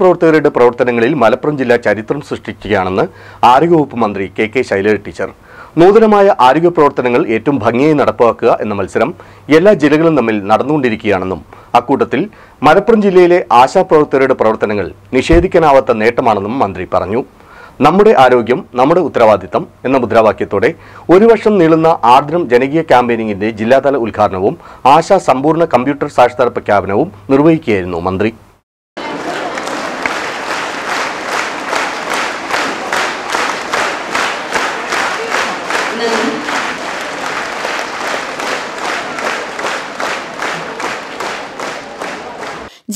പ്രവർത്തകരുടെ പ്രവർത്തനങ്ങളിൽ മലപ്പുറം ജില്ല ചരിത്രം സൃഷ്ടിക്കുകയാണെന്ന് ആരോഗ്യവകുപ്പ് മന്ത്രി കെ കെ ശൈലജ ടീച്ചർ നൂതനമായ ആരോഗ്യ പ്രവർത്തനങ്ങൾ ഏറ്റവും ഭംഗിയായി നടപ്പാക്കുക എന്ന മത്സരം എല്ലാ ജില്ലകളും തമ്മിൽ നടന്നുകൊണ്ടിരിക്കുകയാണെന്നും അക്കൂട്ടത്തിൽ മലപ്പുറം ജില്ലയിലെ ആശാപ്രവർത്തകരുടെ പ്രവർത്തനങ്ങൾ നിഷേധിക്കാനാവാത്ത നേട്ടമാണെന്നും മന്ത്രി പറഞ്ഞു നമ്മുടെ ആരോഗ്യം നമ്മുടെ ഉത്തരവാദിത്തം എന്ന മുദ്രാവാക്യത്തോടെ ഒരു വർഷം നീളുന്ന ആർദ്രം ജനകീയ ക്യാമ്പയിനിങ്ങിന്റെ ജില്ലാതല ഉദ്ഘാടനവും ആശാ സമ്പൂർണ്ണ കമ്പ്യൂട്ടർ സാക്ഷരത പ്രഖ്യാപനവും നിർവഹിക്കുകയായിരുന്നു മന്ത്രി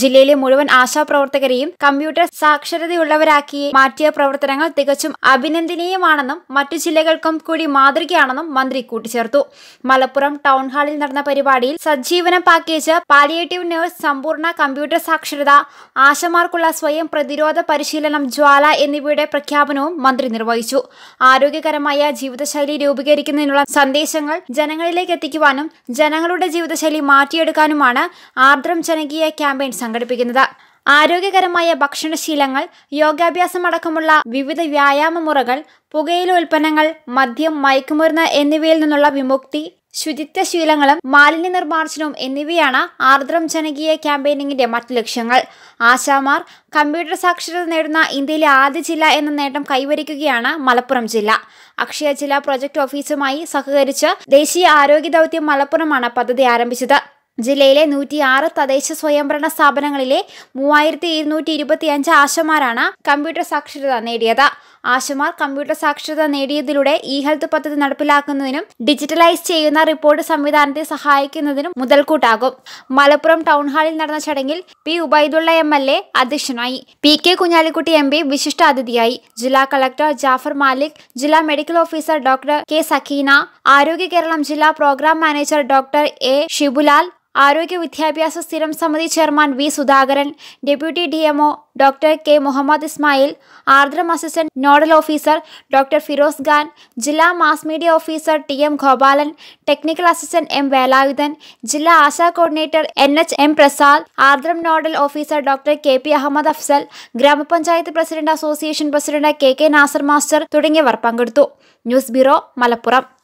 ജില്ലയിലെ മുഴുവൻ ആശാപ്രവർത്തകരെയും കമ്പ്യൂട്ടർ സാക്ഷരതയുള്ളവരാക്കി മാറ്റിയ പ്രവർത്തനങ്ങൾ തികച്ചും അഭിനന്ദനീയമാണെന്നും മറ്റു ജില്ലകൾക്കും കൂടി മാതൃകയാണെന്നും മന്ത്രി കൂട്ടിച്ചേർത്തു മലപ്പുറം ടൗൺ ഹാളിൽ നടന്ന പരിപാടിയിൽ സജ്ജീവന പാക്കേജ് പാലിയേറ്റീവ് നേഴ്സ് സമ്പൂർണ്ണ കമ്പ്യൂട്ടർ സാക്ഷരത ആശമാർക്കുള്ള സ്വയം പ്രതിരോധ പരിശീലനം ജ്വാല എന്നിവയുടെ പ്രഖ്യാപനവും മന്ത്രി നിർവഹിച്ചു ആരോഗ്യകരമായ ജീവിതശൈലി രൂപീകരിക്കുന്നതിനുള്ള സന്ദേശങ്ങൾ ജനങ്ങളിലേക്ക് എത്തിക്കുവാനും ജനങ്ങളുടെ ജീവിതശൈലി മാറ്റിയെടുക്കാനുമാണ് ആർദ്രം ജനകീയ ക്യാമ്പയിൻ സംഘടിപ്പിക്കുന്നത് ആരോഗ്യകരമായ ഭക്ഷണശീലങ്ങൾ യോഗാഭ്യാസം അടക്കമുള്ള വിവിധ വ്യായാമ മുറകൾ പുകയില ഉൽപ്പന്നങ്ങൾ മദ്യം മയക്കുമരുന്ന് എന്നിവയിൽ നിന്നുള്ള വിമുക്തി ശുചിത്വശീലങ്ങളും മാലിന്യ നിർമ്മാർജ്ജനവും എന്നിവയാണ് ആർദ്രം ജനകീയ ക്യാമ്പയിനിങ്ങിന്റെ മറ്റ് ലക്ഷ്യങ്ങൾ ആശാമാർ കമ്പ്യൂട്ടർ സാക്ഷരത നേടുന്ന ഇന്ത്യയിലെ ആദ്യ ജില്ല എന്ന നേട്ടം കൈവരിക്കുകയാണ് മലപ്പുറം ജില്ല അക്ഷയ ജില്ലാ പ്രൊജക്ട് ഓഫീസുമായി സഹകരിച്ച് ദേശീയ ആരോഗ്യ ദൗത്യം മലപ്പുറമാണ് പദ്ധതി ആരംഭിച്ചത് ജില്ലയിലെ നൂറ്റിയാറ് തദ്ദേശ സ്വയംഭരണ സ്ഥാപനങ്ങളിലെ മൂവായിരത്തി ഇരുന്നൂറ്റി അഞ്ച് ആശമാരാണ് കമ്പ്യൂട്ടർ സാക്ഷരത നേടിയത് ആശമാർ കമ്പ്യൂട്ടർ സാക്ഷരത നേടിയതിലൂടെ ഇ ഹെൽത്ത് പദ്ധതി നടപ്പിലാക്കുന്നതിനും ഡിജിറ്റലൈസ് ചെയ്യുന്ന റിപ്പോർട്ട് സംവിധാനത്തെ സഹായിക്കുന്നതിനും മുതൽക്കൂട്ടാകും മലപ്പുറം ടൗൺ ഹാളിൽ നടന്ന ചടങ്ങിൽ P Ubaidulla M L A അധ്യക്ഷനായി P K Kunhalikutty M P വിശിഷ്ട അതിഥിയായി ജില്ലാ കളക്ടർ ജാഫർ മാലിക് ജില്ലാ medical officer doctor K Sakheena Arogya Keralam ജില്ലാ programme manager doctor A Shibulal ആരോഗ്യ വിദ്യാഭ്യാസ സ്ഥിരം സമിതി chairman V Sudhakaran deputy D MO doctor K Muhammad Ismail Ardram assistant nodal officer doctor Firoz Khan ജില്ലാ mass media officer T M Gopalan technical assistant M Velayudhan ജില്ലാ ASHA coordinator N H M Prasad Ardram nodal officer doctor K P Ahammed Afsal ഗ്രാമപഞ്ചായത്ത് president association president K K Nasar master തുടങ്ങിയവർ പങ്കെടുത്തു news bureau Malappuram